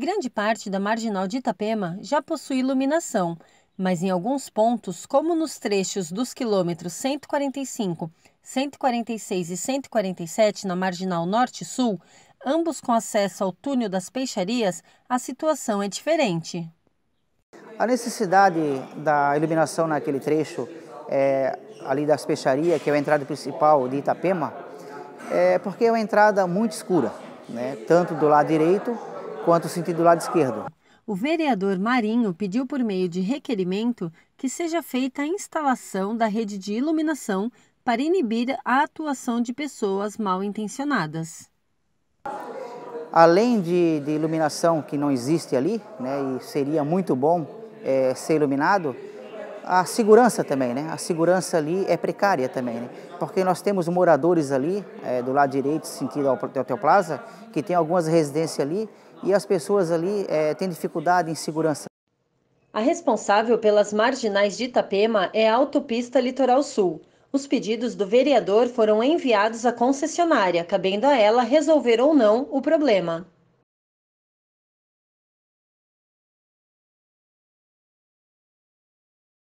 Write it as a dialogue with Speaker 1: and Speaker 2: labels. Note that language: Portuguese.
Speaker 1: Grande parte da marginal de Itapema já possui iluminação, mas em alguns pontos, como nos trechos dos quilômetros 145, 146 e 147 na marginal norte-sul, ambos com acesso ao túnel das Peixarias, a situação é diferente.
Speaker 2: A necessidade da iluminação naquele trecho é, ali das Peixarias, que é a entrada principal de Itapema, é porque é uma entrada muito escura, né? tanto do lado direito quanto sentido lado esquerdo.
Speaker 1: O vereador Marinho pediu por meio de requerimento que seja feita a instalação da rede de iluminação para inibir a atuação de pessoas mal intencionadas.
Speaker 2: Além de, de iluminação que não existe ali, né, e seria muito bom é, ser iluminado, a segurança também, né? A segurança ali é precária também, né? Porque nós temos moradores ali, é, do lado direito, sentido ao Hotel Plaza, que tem algumas residências ali e as pessoas ali é, têm dificuldade em segurança.
Speaker 1: A responsável pelas marginais de Itapema é a Autopista Litoral Sul. Os pedidos do vereador foram enviados à concessionária, cabendo a ela resolver ou não o problema.